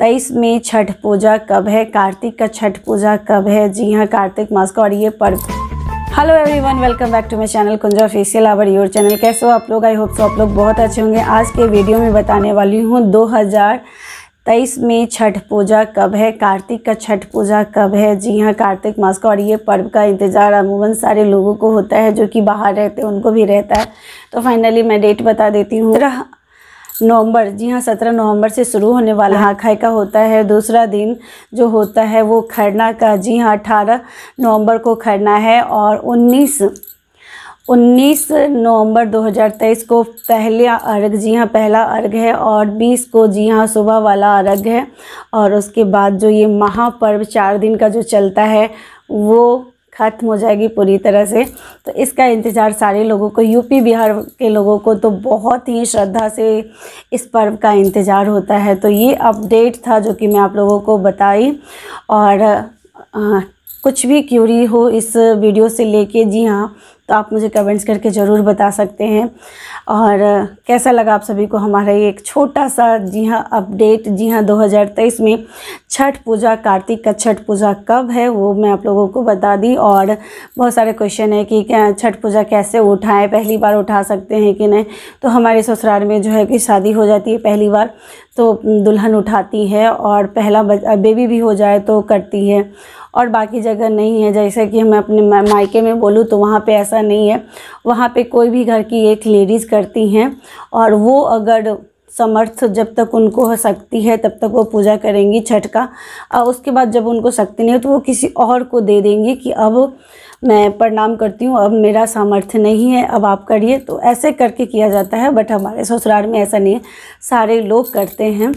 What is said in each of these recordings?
तेईस में छठ पूजा कब है कार्तिक का छठ पूजा कब है जी हाँ कार्तिक मास का और ये पर्व hello everyone welcome back to my channel Kunja official our your channel कैसे हो आप लोग आई होप सो आप लोग बहुत अच्छे होंगे आज के वीडियो में बताने वाली हूँ 2023 में छठ पूजा कब है कार्तिक का छठ पूजा कब है जी हाँ कार्तिक मास का और ये पर्व का इंतज़ार अमूमन सारे लोगों को होता है जो कि बाहर रहते हैं उनको भी रहता है तो फाइनली मैं डेट बता देती हूँ नवंबर जी हाँ सत्रह नवंबर से शुरू होने वाला हाँ खाई का होता है दूसरा दिन जो होता है वो खरना का जी हाँ अठारह नवंबर को खरना है और उन्नीस उन्नीस नवंबर 2023 को पहला अर्घ जी हाँ पहला अर्घ है और 20 को जी हाँ सुबह वाला अर्घ है और उसके बाद जो ये महापर्व चार दिन का जो चलता है वो ख़त्म हो जाएगी पूरी तरह से तो इसका इंतज़ार सारे लोगों को यूपी बिहार के लोगों को तो बहुत ही श्रद्धा से इस पर्व का इंतज़ार होता है तो ये अपडेट था जो कि मैं आप लोगों को बताई और आ, कुछ भी क्यूरी हो इस वीडियो से लेके जी हाँ तो आप मुझे कमेंट्स करके ज़रूर बता सकते हैं और कैसा लगा आप सभी को हमारा ये एक छोटा सा जी हाँ अपडेट जी हाँ 2023 में छठ पूजा कार्तिक का छठ पूजा कब है वो मैं आप लोगों को बता दी और बहुत सारे क्वेश्चन है कि छठ पूजा कैसे उठाएं पहली बार उठा सकते हैं कि नहीं तो हमारे ससुराल में जो है कि शादी हो जाती है पहली बार तो दुल्हन उठाती है और पहला बेबी भी हो जाए तो करती है और बाकी जगह नहीं है जैसे कि मैं अपने मायके में बोलूँ तो वहाँ पे ऐसा नहीं है वहाँ पे कोई भी घर की एक लेडीज़ करती हैं और वो अगर समर्थ जब तक उनको हो सकती है तब तक वो पूजा करेंगी छठ का और उसके बाद जब उनको शक्ति नहीं हो तो वो किसी और को दे देंगी कि अब मैं प्रणाम करती हूँ अब मेरा सामर्थ्य नहीं है अब आप करिए तो ऐसे करके किया जाता है बट हमारे ससुराल में ऐसा नहीं है सारे लोग करते हैं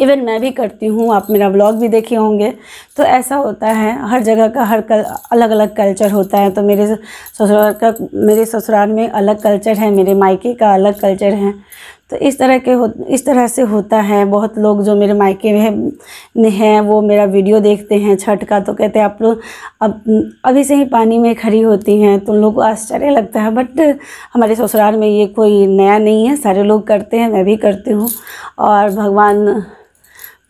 इवन मैं भी करती हूँ आप मेरा ब्लॉग भी देखे होंगे तो ऐसा होता है हर जगह का हर कल अलग अलग कल्चर होता है तो मेरे ससुराल का मेरे ससुराल में अलग कल्चर है मेरे मायके का अलग कल्चर है तो इस तरह के हो इस तरह से होता है बहुत लोग जो मेरे मायके में हैं वो मेरा वीडियो देखते हैं छठ का तो कहते हैं आप लोग अब अभी से ही पानी में खड़ी होती हैं तो उन लोग को आश्चर्य लगता है बट हमारे ससुराल में ये कोई नया नहीं है सारे लोग करते हैं मैं भी करती हूँ और भगवान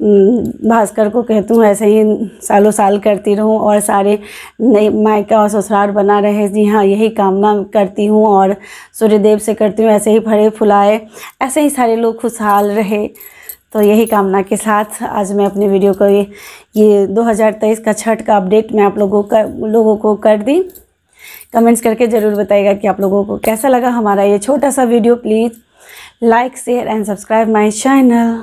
हम्म, भास्कर को कहती हूँ ऐसे ही सालों साल करती रहूँ और सारे नए मायका और ससुराल बना रहे जी हाँ यही कामना करती हूँ और सूर्यदेव से करती हूँ ऐसे ही फड़े फुलाए ऐसे ही सारे लोग खुशहाल रहे तो यही कामना के साथ आज मैं अपने वीडियो को ये ये 2023 का छठ का अपडेट मैं आप लोगों का लोगों को कर दी कमेंट्स करके ज़रूर बताइएगा कि आप लोगों को कैसा लगा हमारा ये छोटा सा video please like share and subscribe my channel